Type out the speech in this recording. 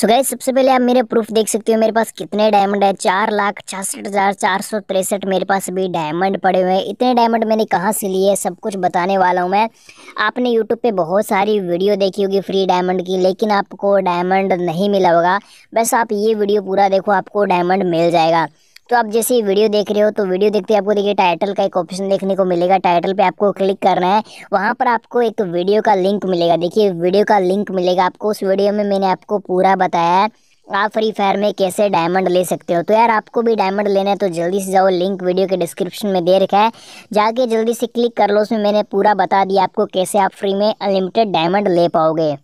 so guys सबसे पहले आप मेरे प्रूफ देख सकते हो मेरे पास कितने डायमंड है चार लाख छियासठ हज़ार चार सौ तिरसठ मेरे पास अभी डायमंड पड़े हुए हैं इतने डायमंड मैंने कहाँ से लिए सब कुछ बताने वाला हूँ मैं आपने यूट्यूब पे बहुत सारी वीडियो देखी होगी फ्री डायमंड की लेकिन आपको डायमंड नहीं मिला होगा बस आप ये वीडियो पूरा देखो आपको डायमंड मिल जाएगा तो आप जैसे ही वीडियो देख रहे हो तो वीडियो देखते आपको देखिए टाइटल का एक ऑप्शन देखने को मिलेगा टाइटल पे आपको क्लिक करना है वहाँ पर आपको एक वीडियो का लिंक मिलेगा देखिए वीडियो का लिंक मिलेगा आपको उस वीडियो में मैंने आपको पूरा बताया है आप फ्री फायर में कैसे डायमंड ले सकते हो तो यार आपको भी डायमंड लेना है तो जल्दी से जाओ लिंक वीडियो के डिस्क्रिप्शन में दे रखा है जाके जल्दी से क्लिक कर लो उसमें मैंने पूरा बता दिया आपको कैसे आप फ्री में अनलिमिटेड डायमंड ले पाओगे